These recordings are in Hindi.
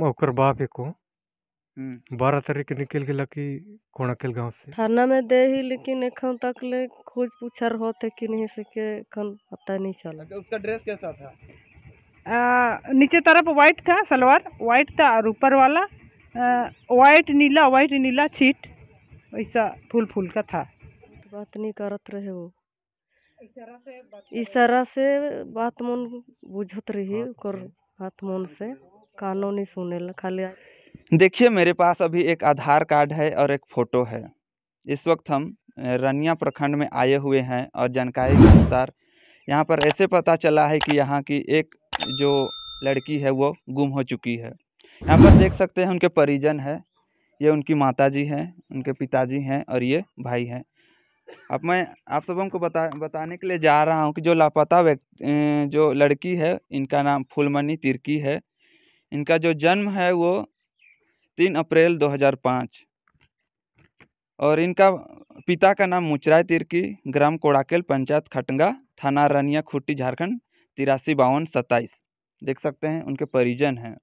मैं ओकर बाप एको हम्म। बारह तारीख निकल गया कि कोणाकेल गांव से थाना में दे ही लेकिन एखन तक ले खोज पूछा रहो थे कि नहीं सके एखन पता नहीं चला अच्छा, उसका ड्रेस कैसा था आ, नीचे तरफ व्हाइट था सलवार व्हाइट था और ऊपर वाला व्हाइट नीला व्हाइट नीला छीट ऐसा फूल फूल का था बात नहीं करत रहे वो इशारा से बात मन बुझत रही हाँ, तो हाथ मन से कानों नहीं सुने ला खाली देखिए मेरे पास अभी एक आधार कार्ड है और एक फ़ोटो है इस वक्त हम रनिया प्रखंड में आए हुए हैं और जानकारी के अनुसार यहाँ पर ऐसे पता चला है कि यहाँ की एक जो लड़की है वो गुम हो चुकी है यहाँ पर देख सकते हैं उनके परिजन है ये उनकी माता जी हैं उनके पिताजी हैं और ये भाई हैं अब मैं आप सब को बता बताने के लिए जा रहा हूँ कि जो लापता व्यक्ति जो लड़की है इनका नाम फुलमनी तिरकी है इनका जो जन्म है वो तीन अप्रैल 2005 और इनका पिता का नाम मुचराय तिरकी ग्राम कोड़ाकेल पंचायत खटंगा थाना रनिया खुट्टी झारखंड तिरासी बावन सत्ताईस देख सकते हैं उनके परिजन हैं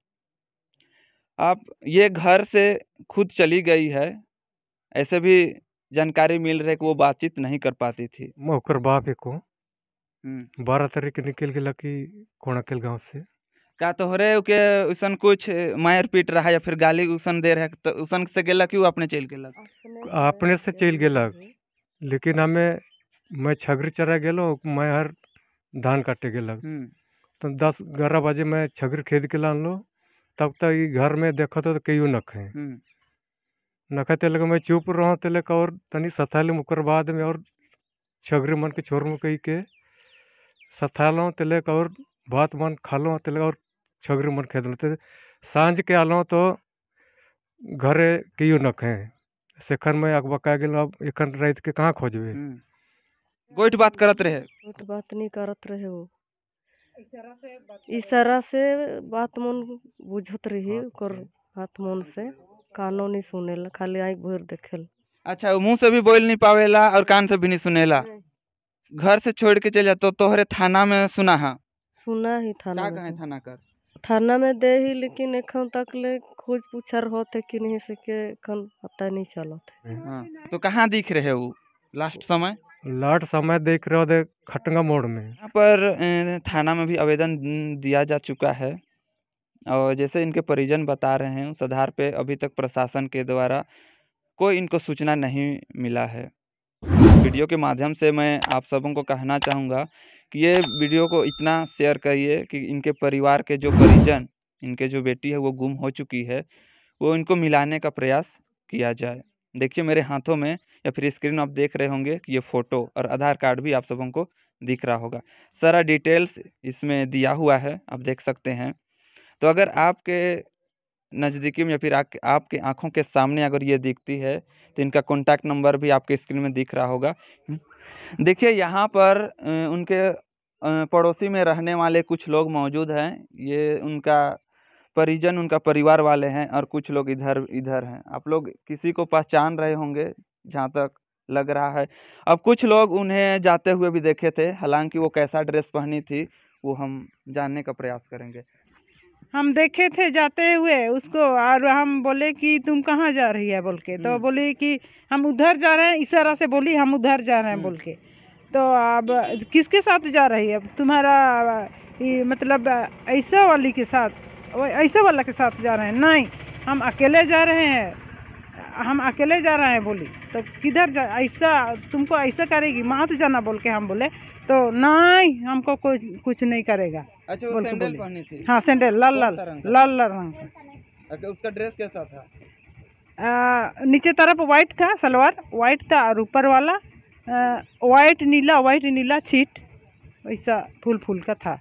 आप ये घर से खुद चली गई है ऐसे भी जानकारी मिल रही है कि वो बातचीत नहीं कर पाती थी ओकर बाप एक हम्म। बारह तारीख निकल गया कि कोड़ाकेल गांव से का तोहरे के उसन कुछ मार पीट रहा या फिर गाली उसन दे रहा तो उसन से गेलक कि अपने चल गेलक अपने से चल गेलक लेकिन हमें मैं छगरी चरा गेलो मैं हर धान काटे गेलक हम्म। तो दस ग्यारह बजे मैं छगरी खेद के लान लो तब तक घर में देखो तो कई नखे नखे तेल मैं चुप रहा तेल और तनी सताल मुकर बाद में और छगरी मन के छोर में कही के सतालों तेल और भात मन खालों तेल और छगरी मन खेद लेते सांझ के आलो तो घरे कियो न खे सेखन में अब बका गेल अब एखन रात के कहाँ खोजबे गोइठ बात करत रहे गोइठ बात नहीं करत रहे वो इशारा से बात मन बुझत रही हाँ, ओकर हाथ मन से कानो नहीं सुनेला खाली आँख भर देखेल अच्छा मुंह से भी बोल नहीं पावेला और कान से भी नहीं सुनेला हाँ। घर से छोड़ के चल जाते तो तोहरे थाना में सुना है हाँ? सुना ही थाना का तो। थाना कर थाना में दे ही लेकिन एखन तक ले खोज पूछर होत है कि नहीं सके एखन पता नहीं चलत है हाँ, तो कहाँ दिख रहे हो लास्ट समय लास्ट समय देख रहे हो दे खटंगा मोड़ में यहाँ पर थाना में भी आवेदन दिया जा चुका है और जैसे इनके परिजन बता रहे हैं उस आधार पे अभी तक प्रशासन के द्वारा कोई इनको सूचना नहीं मिला है वीडियो के माध्यम से मैं आप सबों को कहना चाहूँगा कि ये वीडियो को इतना शेयर करिए कि इनके परिवार के जो परिजन इनके जो बेटी है वो गुम हो चुकी है वो इनको मिलाने का प्रयास किया जाए देखिए मेरे हाथों में या फिर स्क्रीन आप देख रहे होंगे कि ये फ़ोटो और आधार कार्ड भी आप सबों को दिख रहा होगा सारा डिटेल्स इसमें दिया हुआ है आप देख सकते हैं तो अगर आपके नज़दीकी में या फिर आपके आँखों के सामने अगर ये दिखती है तो इनका कॉन्टैक्ट नंबर भी आपके स्क्रीन में दिख रहा होगा देखिए यहाँ पर उनके पड़ोसी में रहने वाले कुछ लोग मौजूद हैं ये उनका परिजन उनका परिवार वाले हैं और कुछ लोग इधर इधर हैं आप लोग किसी को पहचान रहे होंगे जहाँ तक लग रहा है अब कुछ लोग उन्हें जाते हुए भी देखे थे हालांकि वो कैसा ड्रेस पहनी थी वो हम जानने का प्रयास करेंगे हम देखे थे जाते हुए उसको और हम बोले कि तुम कहाँ जा रही है बोल के तो हम्म। बोली कि हम उधर जा रहे हैं इशारा से बोली हम उधर जा रहे हैं हम्म। बोल के तो अब किसके साथ जा रही है तुम्हारा मतलब ऐसा वाली के साथ ऐसा वाला के साथ जा रहे हैं नहीं हम अकेले जा रहे हैं हम अकेले जा रहे हैं बोली तो किधर जा ऐसा तुमको ऐसा करेगी मात जाना बोल के हम बोले तो नहीं हमको कुछ कुछ नहीं करेगा अच्छा सैंडल पहनी थी हाँ सैंडल लाल लाल लाल लाल रंग अच्छा, उसका ड्रेस कैसा था आ, नीचे तरफ वाइट था सलवार वाइट था और ऊपर वाला वाइट नीला वाइट नीला छीट ऐसा फूल फूल का था